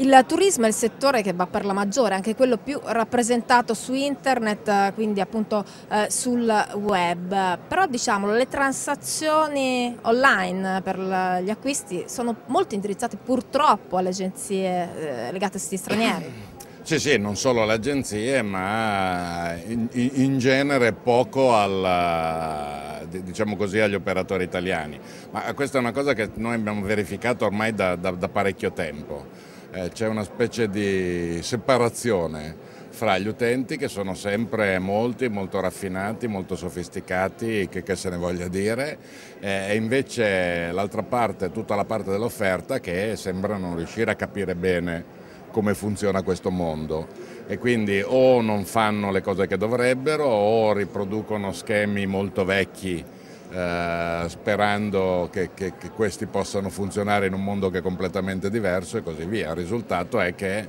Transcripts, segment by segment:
Il turismo è il settore che va per la maggiore, anche quello più rappresentato su internet, eh, quindi appunto eh, sul web, però diciamolo le transazioni online per gli acquisti sono molto indirizzate purtroppo alle agenzie eh, legate a siti stranieri. Sì, sì, non solo alle agenzie, ma in, in genere poco alla, eh, diciamo così, agli operatori italiani. Ma questa è una cosa che noi abbiamo verificato ormai da, da, da parecchio tempo. Eh, c'è una specie di separazione fra gli utenti che sono sempre molti, molto raffinati, molto sofisticati, che, che se ne voglia dire, eh, e invece l'altra parte, tutta la parte dell'offerta che sembra non riuscire a capire bene come funziona questo mondo e quindi o non fanno le cose che dovrebbero o riproducono schemi molto vecchi eh, sperando che, che, che, questi possano funzionare in un mondo che è completamente diverso e così via. Il risultato è che,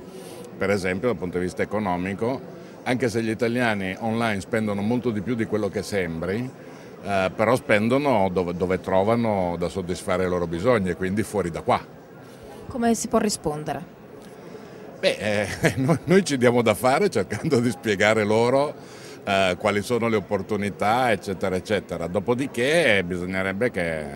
per esempio, dal punto di vista economico, anche se gli italiani online spendono molto di più di quello che sembri, eh, però spendono dove, dove trovano da soddisfare i loro bisogni e quindi fuori da qua. Come si può rispondere? Beh, eh, noi, noi ci diamo da fare cercando di spiegare loro eh, quali sono le opportunità, eccetera, eccetera. Dopodiché eh, bisognerebbe che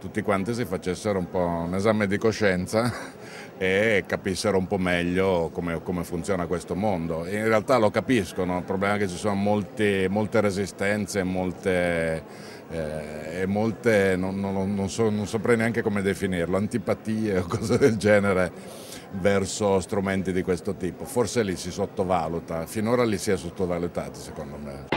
tutti quanti si facessero un po' un esame di coscienza e capissero un po' meglio come, come funziona questo mondo. In realtà lo capiscono, il problema è che ci sono molti, molte resistenze, molte, eh, e molte non, non, non, so, non saprei neanche come definirlo, antipatie o cose del genere verso strumenti di questo tipo. Forse li si sottovaluta, finora li si è sottovalutati secondo me.